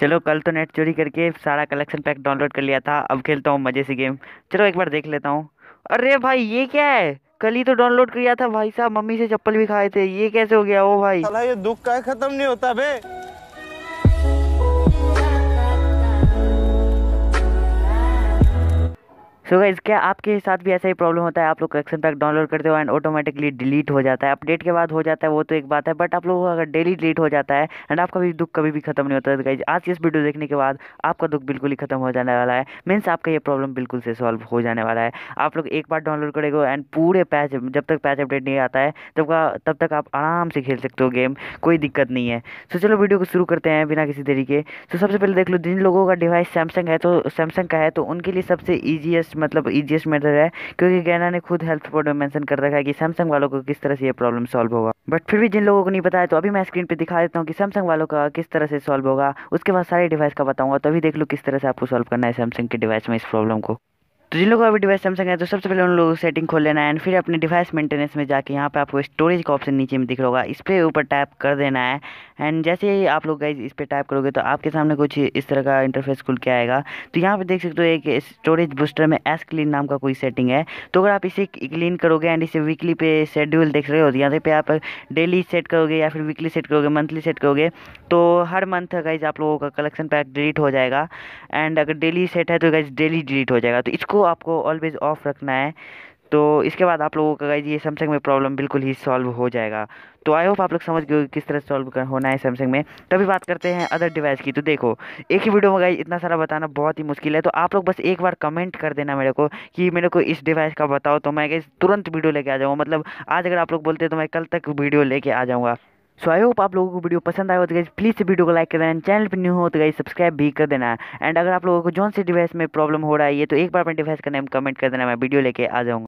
चलो कल तो नेट चोरी करके सारा कलेक्शन पैक डाउनलोड कर लिया था अब खेलता हूँ मज़े से गेम चलो एक बार देख लेता हूँ अरे भाई ये क्या है कल ही तो डाउनलोड किया था भाई साहब मम्मी से चप्पल भी खाए थे ये कैसे हो गया वो भाई ये दुख का खत्म नहीं होता भाई सो गाइज क्या आपके साथ भी ऐसा ही प्रॉब्लम होता है आप लोग कलेक्शन पैक डाउनलोड करते हो एंड ऑटोमेटिकली डिलीट हो जाता है अपडेट के बाद हो जाता है वो तो एक बात है बट आप लोगों को अगर डेली डिलीट हो जाता है एंड आपका भी दुख कभी भी खत्म नहीं होता है गाइज आज इस वीडियो देखने के बाद आपका दुख बिल्कुल ही खत्म हो जाने वाला है मीन्स आपका ये प्रॉब्लम बिल्कुल से सॉल्व हो जाने वाला है आप लोग एक बार डाउनलोड करेगा एंड पूरे पैच जब तक पैच अपडेट नहीं आता है तब का तब तक आप आराम से खेल सकते हो गेम कोई दिक्कत नहीं है सो चलो वीडियो को शुरू करते हैं बिना किसी तरीके सो सबसे पहले देख लो जिन लोगों का डिवाइस सैमसंग है तो सैमसंग का है तो उनके लिए सबसे ईजीएस बेस्ट मतलब ईजिएस्ट मेथड है क्योंकि गैना ने खुद हेल्थ रिपोर्ट में मेंशन कर रखा है कि सैमसंग वालों को किस तरह से ये प्रॉब्लम सॉल्व होगा बट फिर भी जिन लोगों को नहीं पता है तो अभी मैं स्क्रीन पर दिखा देता हूँ कि सैमसंग वालों का किस तरह से सॉल्व होगा उसके बाद सारे डिवाइस का बताऊँगा तभी देख लो किस तरह से आपको सॉल्व करना है सैमसंग के डिवाइस में इस प्रॉब्लम को तो जिन लोगों का अभी डिवाइस सैमसंग है तो सबसे पहले उन लोगों को सेटिंग खोल लेना है एंड फिर अपने डिवाइस मेंटेनेंस में जाके यहाँ पे आपको स्टोरेज का ऑप्शन नीचे में दिख रहा होगा इस पर ऊपर टैप कर देना है एंड जैसे ही आप लोग गाइज इस पर टाइप करोगे तो आपके सामने कुछ इस तरह का इंटरफेस खुल के आएगा तो यहाँ पे देख सकते हो एक स्टोरेज बूस्टर में एस क्लीन नाम का कोई सेटिंग है तो अगर आप इसे क्लीन करोगे एंड इसे वीकली पे शेड्यूल देख रहे हो तो यहाँ पे आप डेली सेट करोगे या फिर वीकली सेट करोगे मंथली सेट करोगे तो हर मंथ गाइज आप लोगों का कलेक्शन पैक डिलीट हो जाएगा एंड अगर डेली सेट है तो गाइज डेली डिलीट हो जाएगा तो इसको आपको ऑलवेज ऑफ रखना है तो इसके बाद आप लोगों का गाइज ये सैमसंग में प्रॉब्लम बिल्कुल ही सॉल्व हो जाएगा तो आई होप आप लोग समझ गए किस तरह सॉल्व कर होना है सैमसंग में तभी बात करते हैं अदर डिवाइस की तो देखो एक ही वीडियो में गाइज इतना सारा बताना बहुत ही मुश्किल है तो आप लोग बस एक बार कमेंट कर देना मेरे को कि मेरे को इस डिवाइस का बताओ तो मैं गाइज तुरंत वीडियो लेके आ जाऊँगा मतलब आज अगर आप लोग बोलते तो मैं कल तक वीडियो लेके आ जाऊँगा सो आई होप आप लोगों को वीडियो पसंद आए हो तो गाइज प्लीज़ वीडियो को लाइक कर देना चैनल पर न्यू हो तो गाइज सब्सक्राइब भी कर देना एंड अगर आप लोगों को जौन से डिवाइस में प्रॉब्लम हो रहा है ये तो एक बार अपने डिवाइस का नेम कमेंट कर देना मैं वीडियो लेके आ जाऊँगा